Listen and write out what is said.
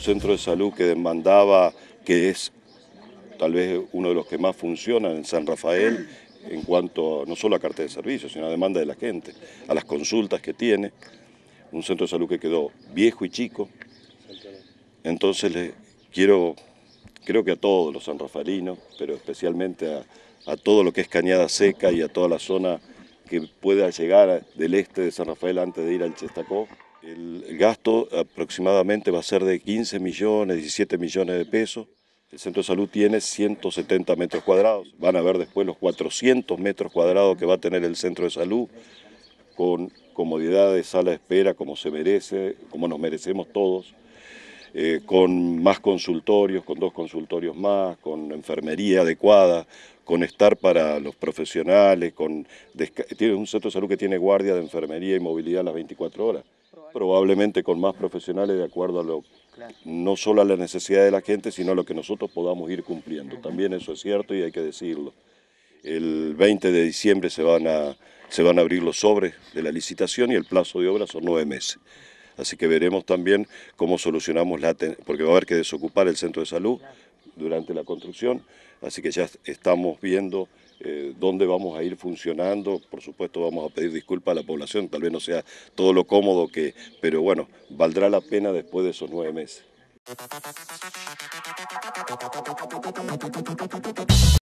centro de salud que demandaba, que es tal vez uno de los que más funcionan en San Rafael, en cuanto no solo a carta de servicios, sino a demanda de la gente, a las consultas que tiene, un centro de salud que quedó viejo y chico. Entonces le quiero, creo que a todos los sanrafalinos, pero especialmente a, a todo lo que es Cañada Seca y a toda la zona que pueda llegar del este de San Rafael antes de ir al Chestacó. El gasto aproximadamente va a ser de 15 millones, 17 millones de pesos. El centro de salud tiene 170 metros cuadrados. Van a ver después los 400 metros cuadrados que va a tener el centro de salud con comodidades, sala de espera, como se merece, como nos merecemos todos, eh, con más consultorios, con dos consultorios más, con enfermería adecuada, con estar para los profesionales, con tiene un centro de salud que tiene guardia de enfermería y movilidad las 24 horas probablemente con más profesionales de acuerdo a lo no solo a la necesidad de la gente, sino a lo que nosotros podamos ir cumpliendo. También eso es cierto y hay que decirlo. El 20 de diciembre se van a se van a abrir los sobres de la licitación y el plazo de obra son nueve meses. Así que veremos también cómo solucionamos la... porque va a haber que desocupar el centro de salud, durante la construcción, así que ya estamos viendo eh, dónde vamos a ir funcionando. Por supuesto vamos a pedir disculpas a la población, tal vez no sea todo lo cómodo que, pero bueno, valdrá la pena después de esos nueve meses.